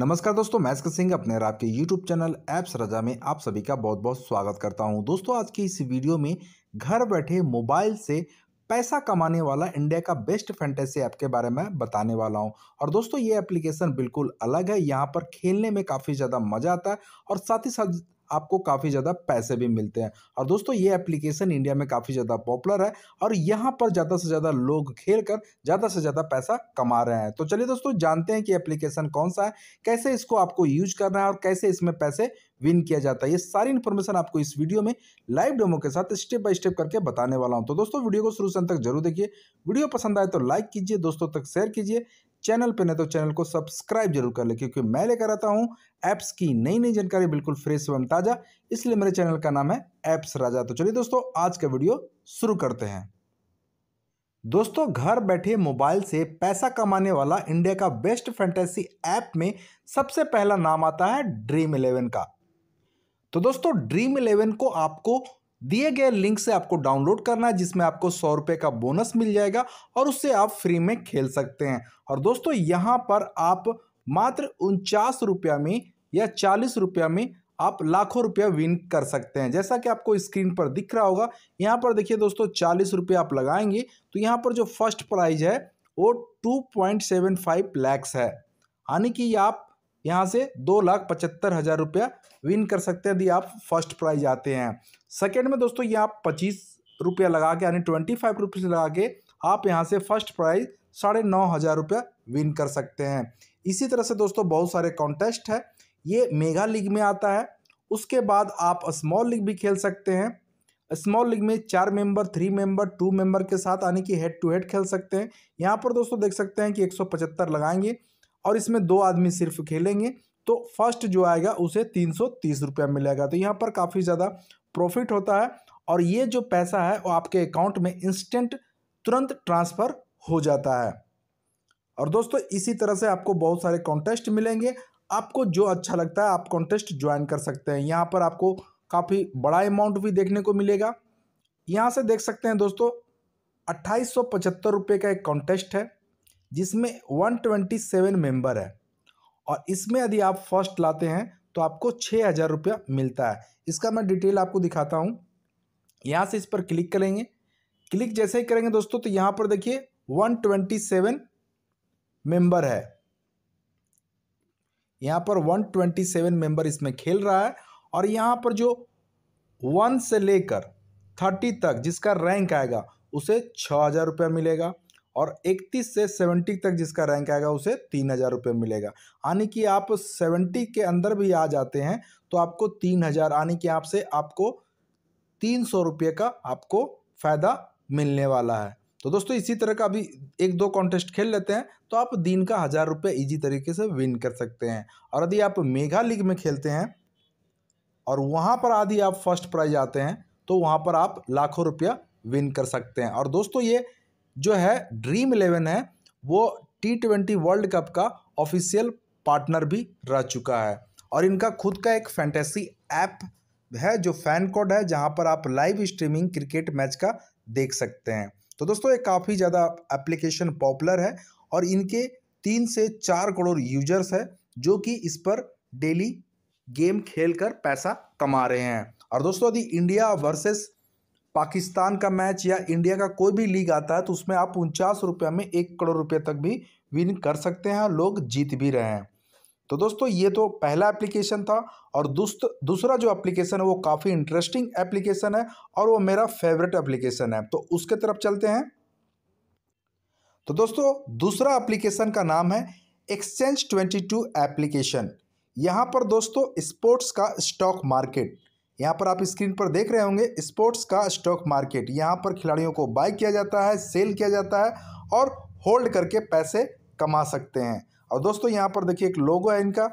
नमस्कार दोस्तों मैं सिंह अपने और आपके यूट्यूब चैनल ऐप्स रजा में आप सभी का बहुत बहुत स्वागत करता हूं दोस्तों आज की इस वीडियो में घर बैठे मोबाइल से पैसा कमाने वाला इंडिया का बेस्ट फैंटेसी ऐप के बारे में बताने वाला हूं और दोस्तों ये एप्लीकेशन बिल्कुल अलग है यहाँ पर खेलने में काफ़ी ज़्यादा मज़ा आता है और साथ ही साथ आपको काफ़ी ज़्यादा पैसे भी मिलते हैं और दोस्तों ये एप्लीकेशन इंडिया में काफ़ी ज़्यादा पॉपुलर है और यहाँ पर ज़्यादा से ज़्यादा लोग खेल कर ज़्यादा से ज़्यादा पैसा कमा रहे हैं तो चलिए दोस्तों जानते हैं कि एप्लीकेशन कौन सा है कैसे इसको आपको यूज करना है और कैसे इसमें पैसे विन किया जाता है ये सारी इन्फॉर्मेशन आपको इस वीडियो में लाइव डेमो के साथ स्टेप बाय स्टेप करके बताने वाला हूं तो दोस्तों वीडियो को शुरू से अंत तक जरूर देखिए वीडियो पसंद आए तो लाइक कीजिए दोस्तों तक शेयर कीजिए चैनल पर न तो चैनल को सब्सक्राइब जरूर कर ले क्योंकि मैं लेकर आता हूँ ऐप्स की नई नई जानकारी बिल्कुल फ्रेश एवं ताज़ा इसलिए मेरे चैनल का नाम है ऐप्स राजा तो चलिए दोस्तों आज का वीडियो शुरू करते हैं दोस्तों घर बैठे मोबाइल से पैसा कमाने वाला इंडिया का बेस्ट फैंटेसी ऐप में सबसे पहला नाम आता है ड्रीम इलेवन का तो दोस्तों ड्रीम इलेवन को आपको दिए गए लिंक से आपको डाउनलोड करना है जिसमें आपको सौ रुपये का बोनस मिल जाएगा और उससे आप फ्री में खेल सकते हैं और दोस्तों यहाँ पर आप मात्र उनचास रुपया में या चालीस रुपया में आप लाखों रुपया विन कर सकते हैं जैसा कि आपको स्क्रीन पर दिख रहा होगा यहाँ पर देखिए दोस्तों चालीस रुपया आप लगाएंगे तो यहाँ पर जो फर्स्ट प्राइज है वो two point seven five lakhs है यानी कि आप यहाँ से दो लाख पचहत्तर हज़ार रुपया विन कर सकते हैं यदि आप फर्स्ट प्राइज आते हैं सेकेंड में दोस्तों ये आप पच्चीस रुपया लगा के यानी ट्वेंटी फाइव रुपीज़ लगा के आप यहाँ से फर्स्ट प्राइज साढ़े नौ हज़ार रुपया विन कर सकते हैं इसी तरह से दोस्तों बहुत सारे कॉन्टेस्ट है ये मेगा लीग में आता है उसके बाद आप स्मॉल लीग भी खेल सकते हैं स्मॉल लीग में चार member three member two member के साथ यानी कि हेड टू हेड खेल सकते हैं यहाँ पर दोस्तों देख सकते हैं कि एक सौ पचहत्तर लगाएंगे और इसमें दो आदमी सिर्फ खेलेंगे तो फर्स्ट जो आएगा उसे तीन सौ तीस रुपया मिलेगा तो यहाँ पर काफ़ी ज़्यादा प्रॉफिट होता है और ये जो पैसा है वो आपके अकाउंट में इंस्टेंट तुरंत ट्रांसफ़र हो जाता है और दोस्तों इसी तरह से आपको बहुत सारे कॉन्टेस्ट मिलेंगे आपको जो अच्छा लगता है आप कॉन्टेस्ट ज्वाइन कर सकते हैं यहाँ पर आपको काफ़ी बड़ा अमाउंट भी देखने को मिलेगा यहाँ से देख सकते हैं दोस्तों अट्ठाईस सौ पचहत्तर रुपये का एक कॉन्टेस्ट है जिसमें 127 मेंबर है और इसमें यदि आप फर्स्ट लाते हैं तो आपको छः हज़ार रुपया मिलता है इसका मैं डिटेल आपको दिखाता हूँ यहाँ से इस पर क्लिक करेंगे क्लिक जैसे ही करेंगे दोस्तों तो यहाँ पर देखिए 127 मेंबर है यहाँ पर 127 मेंबर इसमें खेल रहा है और यहाँ पर जो वन से लेकर थर्टी तक जिसका रैंक आएगा उसे छः हज़ार रुपया मिलेगा और 31 से 70 तक जिसका रैंक आएगा उसे तीन हज़ार रुपये मिलेगा यानी कि आप 70 के अंदर भी आ जाते हैं तो आपको तीन हज़ार यानी कि आपसे आपको तीन सौ रुपये का आपको फ़ायदा मिलने वाला है तो दोस्तों इसी तरह का अभी एक दो कॉन्टेस्ट खेल लेते हैं तो आप दिन का हज़ार रुपये ईजी तरीके से विन कर सकते हैं और यदि आप मेघा लीग में खेलते हैं और वहाँ पर आदि आप फर्स्ट प्राइज आते हैं तो वहाँ पर आप लाखों रुपया विन कर सकते हैं और दोस्तों ये जो है ड्रीम इलेवन है वो टी ट्वेंटी वर्ल्ड कप का ऑफिशियल पार्टनर भी रह चुका है और इनका खुद का एक फैंटेसी ऐप है जो फैन कोड है जहां पर आप लाइव स्ट्रीमिंग क्रिकेट मैच का देख सकते हैं तो दोस्तों ये काफ़ी ज़्यादा एप्लीकेशन पॉपुलर है और इनके तीन से चार करोड़ यूजर्स है जो कि इस पर डेली गेम खेल कर पैसा कमा रहे हैं और दोस्तों यदि इंडिया वर्सेस पाकिस्तान का मैच या इंडिया का कोई भी लीग आता है तो उसमें आप उनचास रुपये में एक करोड़ रुपये तक भी विन कर सकते हैं और लोग जीत भी रहे हैं तो दोस्तों ये तो पहला एप्लीकेशन था और दूसर दूसरा जो एप्लीकेशन है वो काफ़ी इंटरेस्टिंग एप्लीकेशन है और वो मेरा फेवरेट एप्लीकेशन है तो उसके तरफ चलते हैं तो दोस्तों दूसरा एप्लीकेशन का नाम है एक्सचेंज ट्वेंटी टू एप्लीकेशन यहाँ पर दोस्तों स्पोर्ट्स का स्टॉक मार्केट यहाँ पर आप स्क्रीन पर देख रहे होंगे स्पोर्ट्स का स्टॉक मार्केट यहाँ पर खिलाड़ियों को बाय किया जाता है सेल किया जाता है और होल्ड करके पैसे कमा सकते हैं और दोस्तों यहाँ पर देखिए एक लोगो है इनका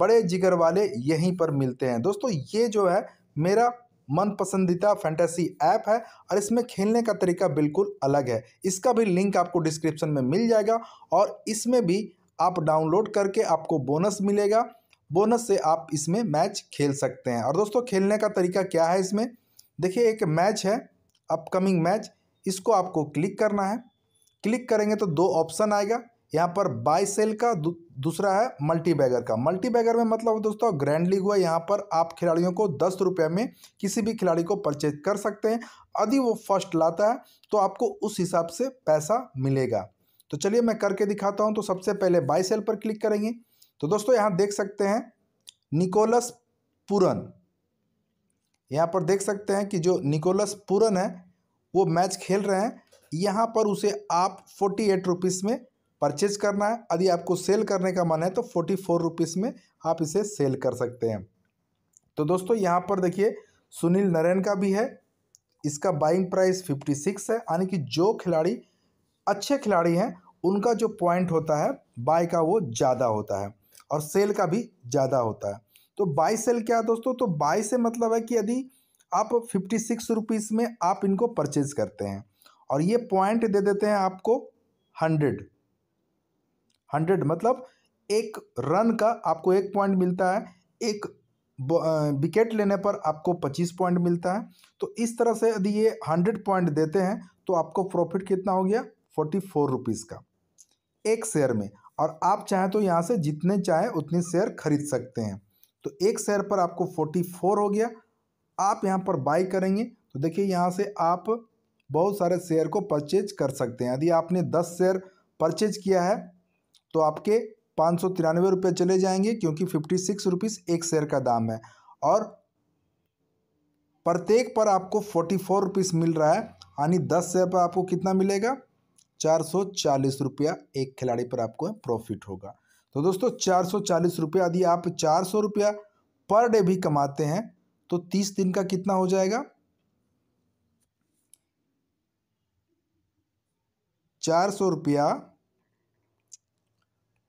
बड़े जिगर वाले यहीं पर मिलते हैं दोस्तों ये जो है मेरा मन पसंदीदा फैंटेसी ऐप है और इसमें खेलने का तरीका बिल्कुल अलग है इसका भी लिंक आपको डिस्क्रिप्शन में मिल जाएगा और इसमें भी आप डाउनलोड करके आपको बोनस मिलेगा बोनस से आप इसमें मैच खेल सकते हैं और दोस्तों खेलने का तरीका क्या है इसमें देखिए एक मैच है अपकमिंग मैच इसको आपको क्लिक करना है क्लिक करेंगे तो दो ऑप्शन आएगा यहाँ पर बाय सेल का दूसरा है मल्टी बैगर का मल्टी बैगर में मतलब दोस्तों ग्रैंड लीग हुआ यहाँ पर आप खिलाड़ियों को दस रुपये में किसी भी खिलाड़ी को परचेज कर सकते हैं यदि वो फर्स्ट लाता है तो आपको उस हिसाब से पैसा मिलेगा तो चलिए मैं करके दिखाता हूँ तो सबसे पहले बाय सेल पर क्लिक करेंगे तो दोस्तों यहाँ देख सकते हैं निकोलस पुरन यहाँ पर देख सकते हैं कि जो निकोलस पुरन है वो मैच खेल रहे हैं यहाँ पर उसे आप फोर्टी एट रुपीज़ में परचेज करना है यदि आपको सेल करने का मन है तो फोर्टी फोर रुपीज़ में आप इसे सेल कर सकते हैं तो दोस्तों यहाँ पर देखिए सुनील नरेन का भी है इसका बाइंग प्राइस फिफ्टी सिक्स है यानी कि जो खिलाड़ी अच्छे खिलाड़ी हैं उनका जो पॉइंट होता है बाय का वो ज़्यादा होता है और सेल का भी ज़्यादा होता है तो बाई सेल क्या है दोस्तों तो बाई से मतलब है कि यदि आप फिफ्टी सिक्स रुपीज़ में आप इनको परचेज करते हैं और ये पॉइंट दे देते हैं आपको हंड्रेड हंड्रेड मतलब एक रन का आपको एक पॉइंट मिलता है एक विकेट लेने पर आपको पच्चीस पॉइंट मिलता है तो इस तरह से यदि ये हंड्रेड पॉइंट देते हैं तो आपको प्रॉफिट कितना हो गया फोर्टी फोर रुपीज़ का एक शेयर में और आप चाहें तो यहाँ से जितने चाहें उतने शेयर खरीद सकते हैं तो एक शेयर पर आपको फोर्टी फोर हो गया आप यहाँ पर बाई करेंगे तो देखिए यहाँ से आप बहुत सारे शेयर को परचेज कर सकते हैं यदि आपने दस शेयर परचेज किया है तो आपके पाँच सौ तिरानवे रुपये चले जाएंगे क्योंकि फिफ्टी सिक्स रुपीज़ एक शेयर का दाम है और प्रत्येक पर आपको फोर्टी फोर रुपीज़ मिल रहा है यानी दस शेयर पर आपको कितना मिलेगा चार सौ चालीस रुपया एक खिलाड़ी पर आपको प्रॉफिट होगा तो दोस्तों चार सौ चालीस रुपया यदि आप चार सौ रुपया पर डे भी कमाते हैं तो तीस दिन का कितना हो जाएगा चार सौ रुपया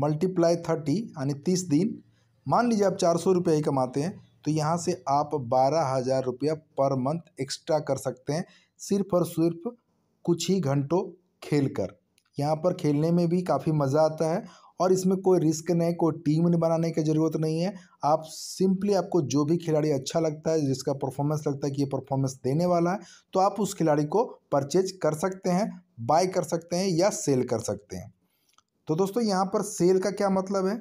मल्टीप्लाई थर्टी यानी तीस दिन मान लीजिए आप चार सौ रुपया ही कमाते हैं तो यहाँ से आप बारह हज़ार रुपया पर मंथ एक्स्ट्रा कर सकते हैं सिर्फ और सिर्फ कुछ ही घंटों खेल कर यहाँ पर खेलने में भी काफ़ी मज़ा आता है और इसमें कोई रिस्क नहीं कोई टीम नहीं बनाने की ज़रूरत नहीं है आप सिंपली आपको जो भी खिलाड़ी अच्छा लगता है जिसका परफॉर्मेंस लगता है कि ये परफॉर्मेंस देने वाला है तो आप उस खिलाड़ी को परचेज कर सकते हैं बाय कर सकते हैं या सेल कर सकते हैं तो दोस्तों यहाँ पर सेल का क्या मतलब है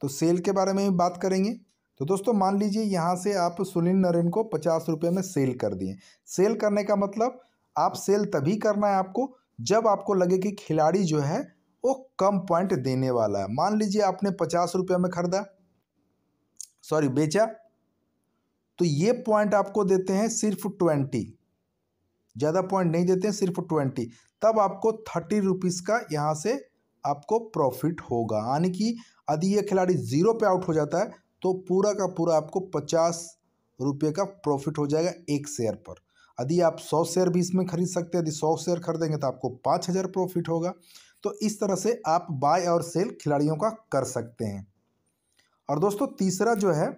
तो सेल के बारे में भी बात करेंगे तो दोस्तों मान लीजिए यहाँ से आप सुनील नरेन को पचास रुपये में सेल कर दिए सेल करने का मतलब आप सेल तभी करना है आपको जब आपको लगे कि खिलाड़ी जो है वो कम पॉइंट देने वाला है मान लीजिए आपने पचास रुपये में खरीदा सॉरी बेचा तो ये पॉइंट आपको देते हैं सिर्फ ट्वेंटी ज़्यादा पॉइंट नहीं देते हैं सिर्फ ट्वेंटी तब आपको थर्टी रुपीज़ का यहाँ से आपको प्रॉफिट होगा यानी कि यदि ये खिलाड़ी ज़ीरो पे आउट हो जाता है तो पूरा का पूरा आपको पचास रुपये का प्रॉफिट हो जाएगा एक शेयर पर यदि आप सौ शेयर भी इसमें खरीद सकते हैं यदि सौ शेयर खरीदेंगे तो आपको पाँच हज़ार प्रॉफिट होगा तो इस तरह से आप बाय और सेल खिलाड़ियों का कर सकते हैं और दोस्तों तीसरा जो है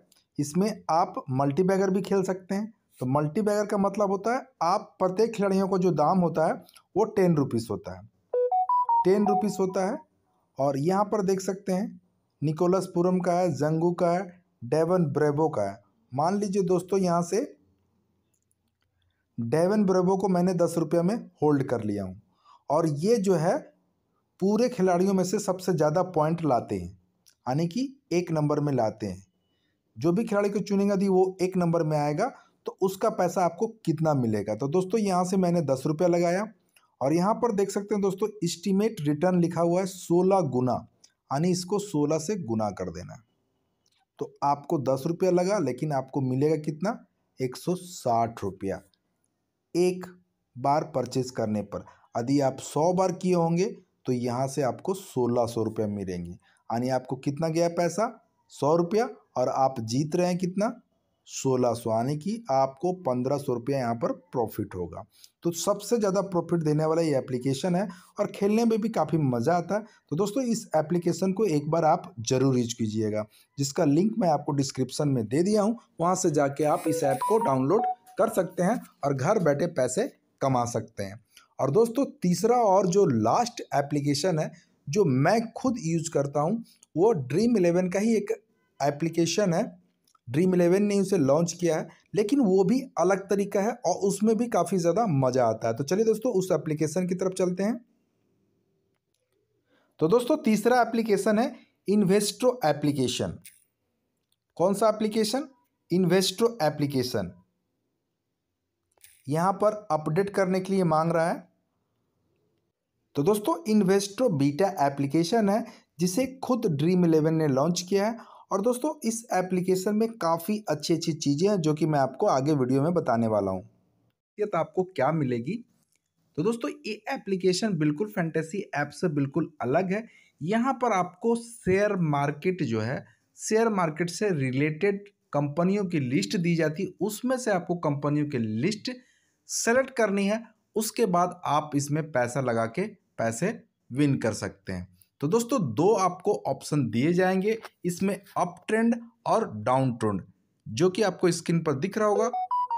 इसमें आप मल्टी बैगर भी खेल सकते हैं तो मल्टी बैगर का मतलब होता है आप प्रत्येक खिलाड़ियों को जो दाम होता है वो टेन रुपीज़ होता है टेन रुपीज़ होता है और यहाँ पर देख सकते हैं निकोलस पुरम का है जंगू का है डेवन ब्रेबो का है मान लीजिए दोस्तों यहाँ से डेवन ब्रेवो को मैंने दस रुपये में होल्ड कर लिया हूँ और ये जो है पूरे खिलाड़ियों में से सबसे ज़्यादा पॉइंट लाते हैं यानी कि एक नंबर में लाते हैं जो भी खिलाड़ी को चुनेगा दी वो एक नंबर में आएगा तो उसका पैसा आपको कितना मिलेगा तो दोस्तों यहाँ से मैंने दस रुपया लगाया और यहाँ पर देख सकते हैं दोस्तों इस्टीमेट रिटर्न लिखा हुआ है सोलह गुना यानी इसको सोलह से गुना कर देना तो आपको दस रुपया लगा लेकिन आपको मिलेगा कितना एक सौ साठ रुपया एक बार परचेज करने पर यदि आप सौ बार किए होंगे तो यहाँ से आपको सोलह सौ रुपये मिलेंगे यानी आपको कितना गया पैसा सौ रुपया और आप जीत रहे हैं कितना सोलह सौ यानी कि आपको पंद्रह सौ रुपया यहाँ पर प्रॉफिट होगा तो सबसे ज़्यादा प्रॉफिट देने वाला ये एप्लीकेशन है और खेलने में भी काफ़ी मज़ा आता है तो दोस्तों इस एप्लीकेशन को एक बार आप जरूर यूज कीजिएगा जिसका लिंक मैं आपको डिस्क्रिप्शन में दे दिया हूँ वहाँ से जाके आप इस ऐप को डाउनलोड कर सकते हैं और घर बैठे पैसे कमा सकते हैं और दोस्तों तीसरा और जो लास्ट एप्लीकेशन है जो मैं खुद यूज करता हूँ वो ड्रीम इलेवन का ही एक एप्लीकेशन है ड्रीम इलेवन ने उसे लॉन्च किया है लेकिन वो भी अलग तरीका है और उसमें भी काफ़ी ज़्यादा मज़ा आता है तो चलिए दोस्तों उस एप्लीकेशन की तरफ चलते हैं तो दोस्तों तीसरा एप्लीकेशन है इन्वेस्ट्रो एप्लीकेशन कौन सा एप्लीकेशन इन्वेस्ट्रो एप्लीकेशन यहाँ पर अपडेट करने के लिए मांग रहा है तो दोस्तों इन्वेस्टो बीटा एप्लीकेशन है जिसे खुद ड्रीम इलेवन ने लॉन्च किया है और दोस्तों इस एप्लीकेशन में काफ़ी अच्छी अच्छी चीज़ें हैं जो कि मैं आपको आगे वीडियो में बताने वाला हूँ तो आपको क्या मिलेगी तो दोस्तों ये एप्लीकेशन बिल्कुल फैंटेसी ऐप से बिल्कुल अलग है यहाँ पर आपको शेयर मार्केट जो है शेयर मार्केट से रिलेटेड कंपनियों की लिस्ट दी जाती है उसमें से आपको कंपनियों की लिस्ट सेलेक्ट करनी है उसके बाद आप इसमें पैसा लगा के पैसे विन कर सकते हैं तो दोस्तों दो आपको ऑप्शन दिए जाएंगे इसमें अप ट्रेंड और डाउन ट्रेंड जो कि आपको स्क्रीन पर दिख रहा होगा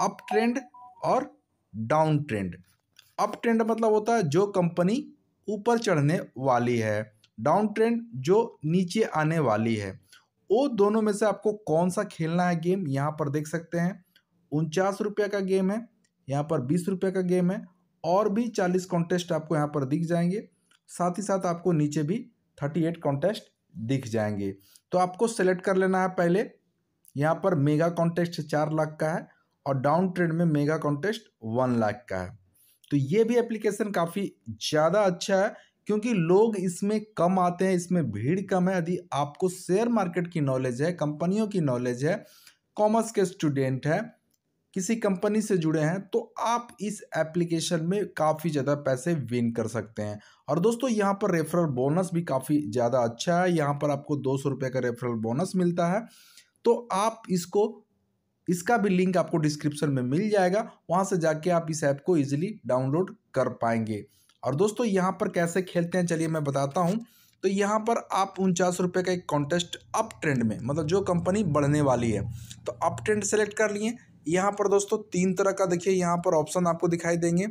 अप ट्रेंड और डाउन ट्रेंड अप ट्रेंड मतलब होता है जो कंपनी ऊपर चढ़ने वाली है डाउन ट्रेंड जो नीचे आने वाली है वो दोनों में से आपको कौन सा खेलना है गेम यहाँ पर देख सकते हैं उनचास रुपये का गेम है यहाँ पर बीस रुपये का गेम है और भी चालीस कॉन्टेस्ट आपको यहाँ पर दिख जाएंगे साथ ही साथ आपको नीचे भी थर्टी एट कॉन्टेस्ट दिख जाएंगे तो आपको सेलेक्ट कर लेना है पहले यहाँ पर मेगा कॉन्टेस्ट चार लाख का है और डाउन ट्रेड में मेगा कॉन्टेस्ट वन लाख का है तो ये भी एप्लीकेशन काफ़ी ज़्यादा अच्छा है क्योंकि लोग इसमें कम आते हैं इसमें भीड़ कम है यदि आपको शेयर मार्केट की नॉलेज है कंपनियों की नॉलेज है कॉमर्स के स्टूडेंट है किसी कंपनी से जुड़े हैं तो आप इस एप्लीकेशन में काफ़ी ज़्यादा पैसे विन कर सकते हैं और दोस्तों यहाँ पर रेफरल बोनस भी काफ़ी ज़्यादा अच्छा है यहाँ पर आपको दो सौ रुपये का रेफरल बोनस मिलता है तो आप इसको इसका भी लिंक आपको डिस्क्रिप्शन में मिल जाएगा वहाँ से जाके आप इस ऐप को ईजिली डाउनलोड कर पाएंगे और दोस्तों यहाँ पर कैसे खेलते हैं चलिए मैं बताता हूँ तो यहाँ पर आप उनचास रुपये का एक कॉन्टेस्ट अप ट्रेंड में मतलब जो कंपनी बढ़ने वाली है तो अप ट्रेंड सेलेक्ट कर लिए यहाँ पर दोस्तों तीन तरह का देखिए यहाँ पर ऑप्शन आपको दिखाई देंगे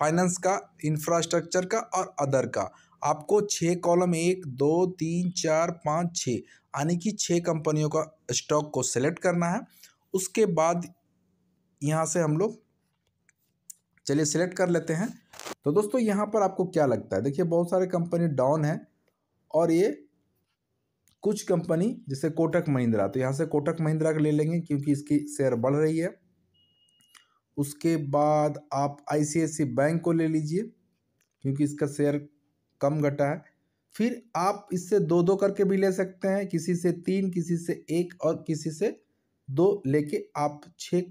फाइनेंस का इंफ्रास्ट्रक्चर का और अदर का आपको छः कॉलम एक दो तीन चार पाँच छः यानी कि छः कंपनियों का स्टॉक को सेलेक्ट करना है उसके बाद यहाँ से हम लोग चलिए सिलेक्ट कर लेते हैं तो दोस्तों यहाँ पर आपको क्या लगता है देखिए बहुत सारे कंपनी डाउन है और ये कुछ कंपनी जैसे कोटक महिंद्रा तो यहाँ से कोटक महिंद्रा का ले लेंगे क्योंकि इसकी शेयर बढ़ रही है उसके बाद आप आई बैंक को ले लीजिए क्योंकि इसका शेयर कम घटा है फिर आप इससे दो दो करके भी ले सकते हैं किसी से तीन किसी से एक और किसी से दो लेके आप छः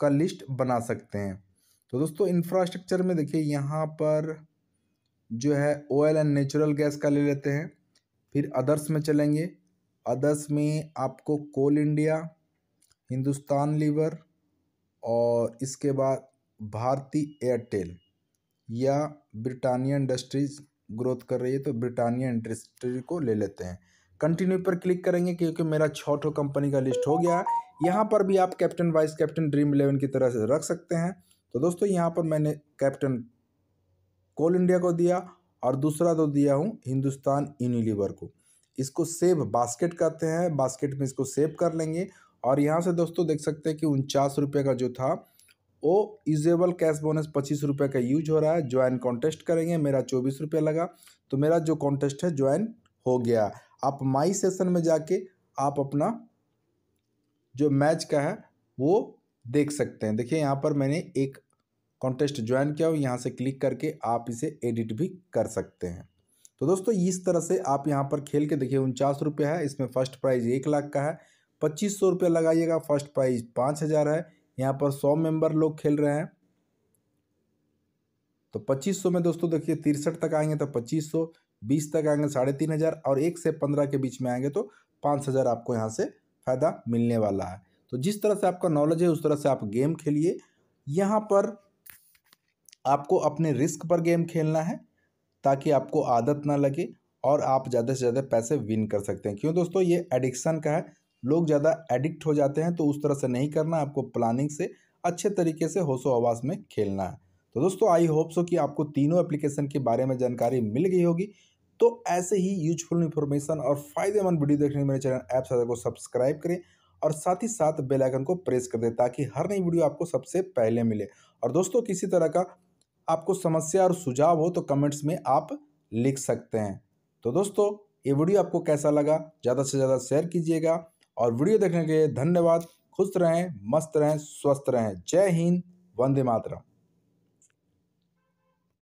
का लिस्ट बना सकते हैं तो दोस्तों इंफ्रास्ट्रक्चर में देखिए यहाँ पर जो है ऑयल एंड नेचुरल गैस का ले लेते हैं फिर अदर्स में चलेंगे अदर्स में आपको कोल इंडिया हिंदुस्तान लीवर और इसके बाद भारती एयरटेल या ब्रिटानिया इंडस्ट्रीज ग्रोथ कर रही है तो ब्रिटानिया इंडस्ट्री को ले लेते हैं कंटिन्यू पर क्लिक करेंगे क्योंकि मेरा छोटो कंपनी का लिस्ट हो गया यहाँ पर भी आप captain vice captain Dream Eleven की तरह से रख सकते हैं तो दोस्तों यहाँ पर मैंने कैप्टन कोल इंडिया को दिया और दूसरा तो दिया हूँ हिंदुस्तान यूनिलीवर को इसको सेव बास्केट कहते हैं बास्केट में इसको सेव कर लेंगे और यहाँ से दोस्तों देख सकते हैं कि उनचास रुपये का जो था वो यूजेबल कैश बोनस पच्चीस रुपये का यूज हो रहा है ज्वाइन कॉन्टेस्ट करेंगे मेरा चौबीस रुपये लगा तो मेरा जो कॉन्टेस्ट है ज्वाइन हो गया आप माई सेशन में जाके आप अपना जो मैच का है वो देख सकते हैं देखिए यहाँ पर मैंने एक कॉन्टेस्ट ज्वाइन किया और यहाँ से क्लिक करके आप इसे एडिट भी कर सकते हैं तो दोस्तों इस तरह से आप यहाँ पर खेल के देखिए उनचास रुपये है इसमें फर्स्ट प्राइज एक लाख का है पच्चीस सौ रुपये लगाइएगा फर्स्ट प्राइज पाँच हज़ार है यहाँ पर सौ मेंबर लोग खेल रहे हैं तो पच्चीस सौ में दोस्तों देखिए तिरसठ तक आएंगे तो पच्चीस सौ बीस तक आएंगे साढ़े तीन हज़ार और एक से पंद्रह के बीच में आएंगे तो पाँच हज़ार आपको यहाँ से फ़ायदा मिलने वाला है तो जिस तरह से आपका नॉलेज है उस तरह से आप गेम खेलिए यहाँ पर आपको अपने रिस्क पर गेम खेलना है ताकि आपको आदत ना लगे और आप ज़्यादा से ज़्यादा पैसे विन कर सकते हैं क्यों दोस्तों ये एडिक्शन का है लोग ज़्यादा एडिक्ट हो जाते हैं तो उस तरह से नहीं करना आपको प्लानिंग से अच्छे तरीके से होशो आवाज़ में खेलना है तो दोस्तों आई होप सो कि आपको तीनों एप्लीकेशन के बारे में जानकारी मिल गई होगी तो ऐसे ही यूजफुल इन्फॉर्मेशन और फायदेमंद वीडियो देखने मेरे चैनल ऐप साझा को सब्सक्राइब करें और साथ ही साथ बेल आइकन को प्रेस कर दें ताकि हर नई वीडियो आपको सबसे पहले मिले और दोस्तों किसी तरह का आपको समस्या और सुझाव हो तो कमेंट्स में आप लिख सकते हैं तो दोस्तों ये वीडियो आपको कैसा लगा ज़्यादा से ज़्यादा शेयर कीजिएगा और वीडियो देखने के लिए धन्यवाद खुश रहें मस्त रहें स्वस्थ रहें जय हिंद वंदे मातरम